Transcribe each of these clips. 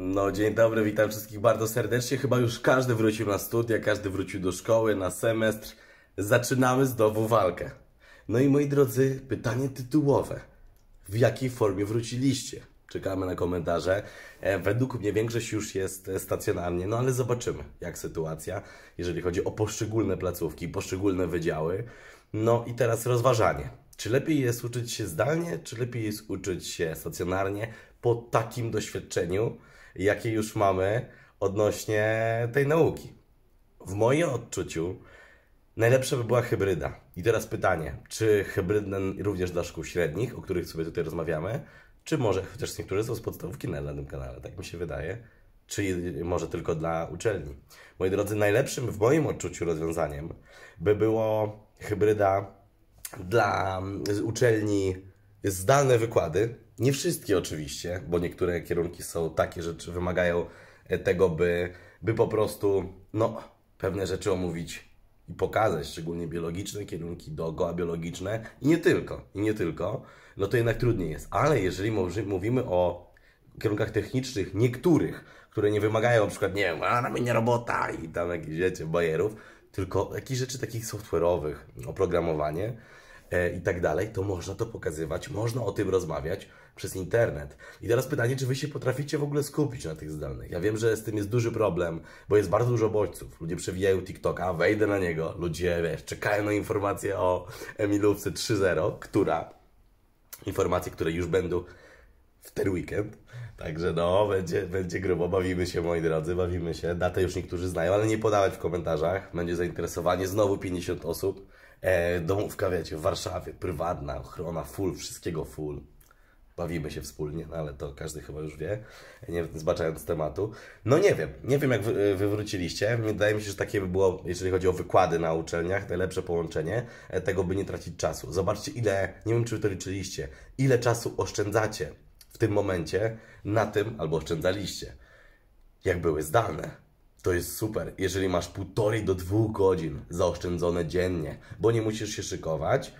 No, dzień dobry, witam wszystkich bardzo serdecznie. Chyba już każdy wrócił na studia, każdy wrócił do szkoły, na semestr. Zaczynamy znowu walkę. No i moi drodzy, pytanie tytułowe. W jakiej formie wróciliście? Czekamy na komentarze. E, według mnie większość już jest stacjonarnie, no ale zobaczymy, jak sytuacja, jeżeli chodzi o poszczególne placówki, poszczególne wydziały. No i teraz rozważanie. Czy lepiej jest uczyć się zdalnie, czy lepiej jest uczyć się stacjonarnie po takim doświadczeniu? jakie już mamy odnośnie tej nauki. W moim odczuciu najlepsza by była hybryda. I teraz pytanie, czy hybrydne również dla szkół średnich, o których sobie tutaj rozmawiamy, czy może, chociaż niektóre są z podstawówki na, na tym kanale, tak mi się wydaje, czy może tylko dla uczelni. Moi drodzy, najlepszym w moim odczuciu rozwiązaniem by było hybryda dla uczelni zdalne wykłady. Nie wszystkie oczywiście, bo niektóre kierunki są takie, że wymagają e, tego, by, by po prostu no, pewne rzeczy omówić i pokazać, szczególnie biologiczne kierunki dookoła biologiczne i nie tylko, i nie tylko, no to jednak trudniej jest. Ale jeżeli mówimy o kierunkach technicznych, niektórych, które nie wymagają na przykład, nie wiem, a na mnie robota i tam jakieś, wiecie, bajerów, tylko jakichś rzeczy takich software'owych, oprogramowanie, E, i tak dalej, to można to pokazywać, można o tym rozmawiać przez internet. I teraz pytanie, czy wy się potraficie w ogóle skupić na tych zdalnych? Ja wiem, że z tym jest duży problem, bo jest bardzo dużo bodźców. Ludzie przewijają TikToka, wejdę na niego, ludzie, wiesz, czekają na informacje o Emilówce 3.0, która, informacje, które już będą w ten weekend. Także no, będzie, będzie grubo. Bawimy się, moi drodzy, bawimy się. Datę już niektórzy znają, ale nie podawać w komentarzach. Będzie zainteresowanie. Znowu 50 osób. E, domówka, wiecie, w Warszawie, prywatna, ochrona, full, wszystkiego full. Bawimy się wspólnie, no ale to każdy chyba już wie, nie zbaczając tematu. No nie wiem, nie wiem jak wy, e, wywróciliście. Wydaje mi się, że takie by było, jeżeli chodzi o wykłady na uczelniach, najlepsze połączenie, e, tego by nie tracić czasu. Zobaczcie ile, nie wiem czy wy to liczyliście, ile czasu oszczędzacie w tym momencie na tym, albo oszczędzaliście, jak były zdalne. To jest super, jeżeli masz półtorej do dwóch godzin zaoszczędzone dziennie, bo nie musisz się szykować.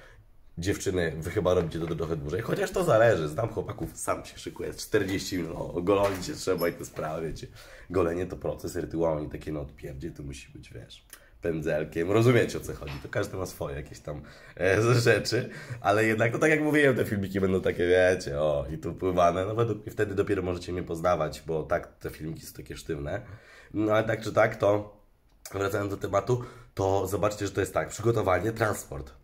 Dziewczyny, wy chyba robicie to trochę dłużej, chociaż to zależy. Znam chłopaków, sam się szykuję 40 minut, no, golonić się trzeba i to sprawia, wiecie. Golenie to proces, rytualnie takie no odpierdzie, to musi być, wiesz pędzelkiem. Rozumiecie o co chodzi. To każdy ma swoje jakieś tam e, rzeczy, ale jednak, no tak jak mówiłem, te filmiki będą takie, wiecie, o, i tu pływane. No według mnie wtedy dopiero możecie mnie poznawać, bo tak, te filmiki są takie sztywne. No ale tak czy tak, to wracając do tematu, to zobaczcie, że to jest tak, przygotowanie, transport.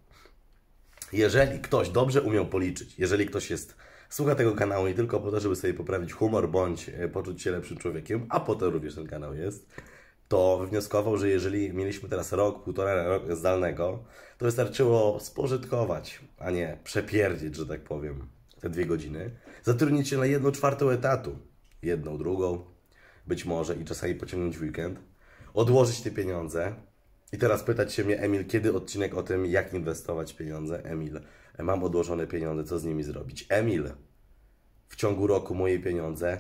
Jeżeli ktoś dobrze umiał policzyć, jeżeli ktoś jest słucha tego kanału nie tylko po to, żeby sobie poprawić humor bądź e, poczuć się lepszym człowiekiem, a po to również ten kanał jest, to wywnioskował, że jeżeli mieliśmy teraz rok, półtora roku zdalnego, to wystarczyło spożytkować, a nie przepierdzić, że tak powiem, te dwie godziny. Zatrudnić się na jedną czwartą etatu, jedną, drugą, być może i czasami pociągnąć weekend, odłożyć te pieniądze i teraz pytać się mnie, Emil, kiedy odcinek o tym, jak inwestować pieniądze? Emil, mam odłożone pieniądze, co z nimi zrobić? Emil, w ciągu roku moje pieniądze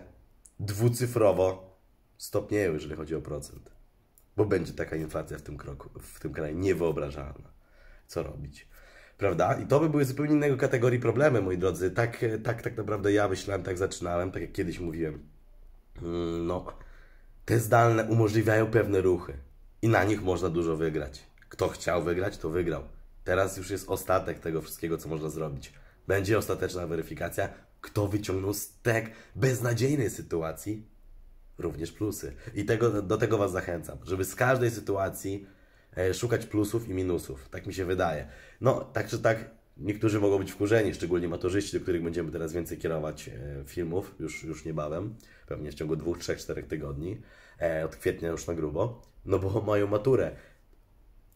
dwucyfrowo stopnieją, jeżeli chodzi o procent. Bo będzie taka inflacja w tym, kroku, w tym kraju niewyobrażalna. Co robić? Prawda? I to by były zupełnie innego kategorii problemy, moi drodzy. Tak, tak, tak naprawdę ja myślałem, tak zaczynałem, tak jak kiedyś mówiłem. Mm, no, te zdalne umożliwiają pewne ruchy i na nich można dużo wygrać. Kto chciał wygrać, to wygrał. Teraz już jest ostatek tego wszystkiego, co można zrobić. Będzie ostateczna weryfikacja, kto wyciągnął z tak beznadziejnej sytuacji również plusy. I tego, do tego Was zachęcam, żeby z każdej sytuacji e, szukać plusów i minusów. Tak mi się wydaje. No, tak czy tak, niektórzy mogą być wkurzeni, szczególnie maturzyści, do których będziemy teraz więcej kierować e, filmów już, już niebawem, pewnie w ciągu dwóch, trzech, czterech tygodni, e, od kwietnia już na grubo, no bo mają maturę.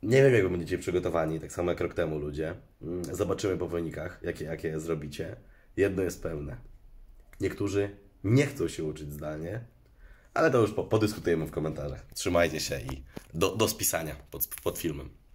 Nie wiem, jak będziecie przygotowani, tak samo jak rok temu ludzie. Mm, zobaczymy po wynikach, jakie, jakie zrobicie. Jedno jest pewne. Niektórzy nie chcą się uczyć zdalnie, ale to już podyskutujemy w komentarzach. Trzymajcie się i do, do spisania pod, pod filmem.